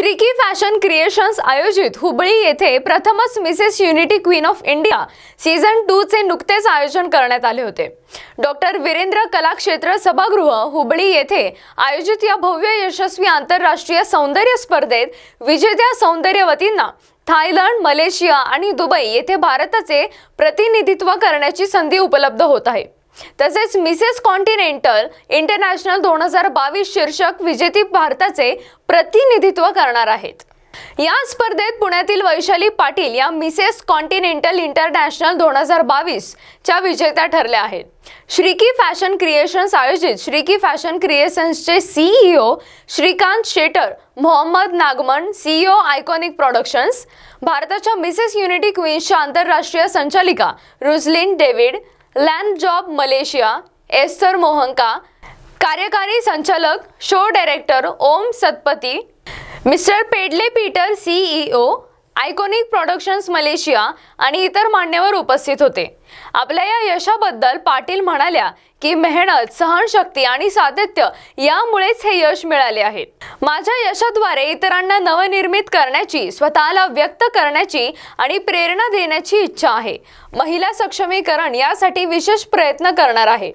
श्रीकी fashion creations आयोजित हुबळी येथे प्रथमच Mrs Unity Queen of India season टूचे चे नुकतेच आयोजन करण्यात आले होते डॉक्टर वीरेंद्र कलाक्षेत्र सभागृह हुबळी येथे आयोजित या भव्य यशस्वी आंतरराष्ट्रीय सौंदर्य स्पर्धेत विजेत्या सौंदर्यवतींना थायलंड मलेशिया आणि दुबई येथे भारताचे प्रतिनिधित्व करण्याची संधी उपलब्ध होत आहे तसेच मिसेस कॉन्टिनेंटल इंटरनॅशनल दोन हजार बावीस शीर्षक विजेती भारताचे प्रतिनिधित्व करणार आहेत या स्पर्धेत पुण्यातील वैशाली पाटील या मिसेस कॉन्टिनेंटल इंटरनॅशनल दोन हजार बावीस च्या विजेत्या ठरल्या आहेत श्रीकी फॅशन क्रिएशन्स आयोजित श्रीकी फॅशन क्रिएशन्सचे CEO e Shrikant Shetter Mohammed Nagman CEO iconic productions भारताच्या मिसेस युनिटी क्वीन्सच्या आंतरराष्ट्रीय संचालिका Roslin David Land Job Malaysia Esther Mohanka कार्यकारी संचालक show director Om Satpathy Mister Pedley Peter CEO iconic productions Malaysia आणि इतर मान्यवर उपस्थित होते आपल्या या यशाबद्दल पाटील म्हणाल्या की मेहनत सहनशक्ती आणि सातत्य यामुळेच हे यश मिळाले आहे माझ्या यशाद्वारे इतरांना नवनिर्मित करण्याची स्वतःला व्यक्त करण्याची आणि प्रेरणा देण्याची इच्छा आहे महिला सक्षमीकरण यासाठी विशेष प्रयत्न करणार आहे